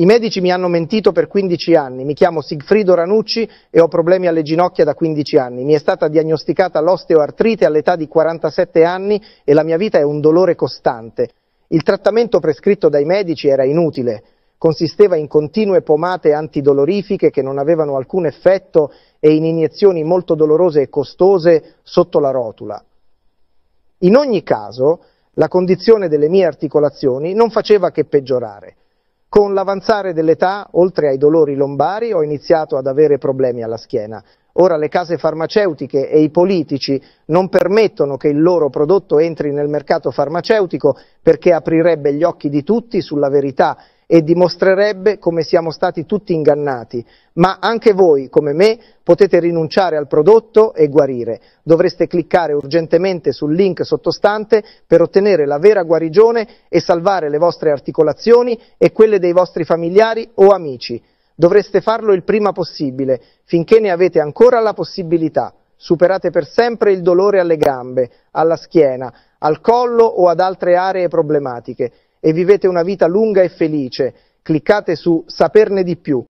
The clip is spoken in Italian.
I medici mi hanno mentito per 15 anni, mi chiamo Sigfrido Ranucci e ho problemi alle ginocchia da 15 anni. Mi è stata diagnosticata l'osteoartrite all'età di 47 anni e la mia vita è un dolore costante. Il trattamento prescritto dai medici era inutile, consisteva in continue pomate antidolorifiche che non avevano alcun effetto e in iniezioni molto dolorose e costose sotto la rotula. In ogni caso, la condizione delle mie articolazioni non faceva che peggiorare. Con l'avanzare dell'età, oltre ai dolori lombari, ho iniziato ad avere problemi alla schiena. Ora le case farmaceutiche e i politici non permettono che il loro prodotto entri nel mercato farmaceutico perché aprirebbe gli occhi di tutti sulla verità e dimostrerebbe come siamo stati tutti ingannati, ma anche voi, come me, potete rinunciare al prodotto e guarire. Dovreste cliccare urgentemente sul link sottostante per ottenere la vera guarigione e salvare le vostre articolazioni e quelle dei vostri familiari o amici. Dovreste farlo il prima possibile, finché ne avete ancora la possibilità. Superate per sempre il dolore alle gambe, alla schiena, al collo o ad altre aree problematiche e vivete una vita lunga e felice. Cliccate su Saperne di più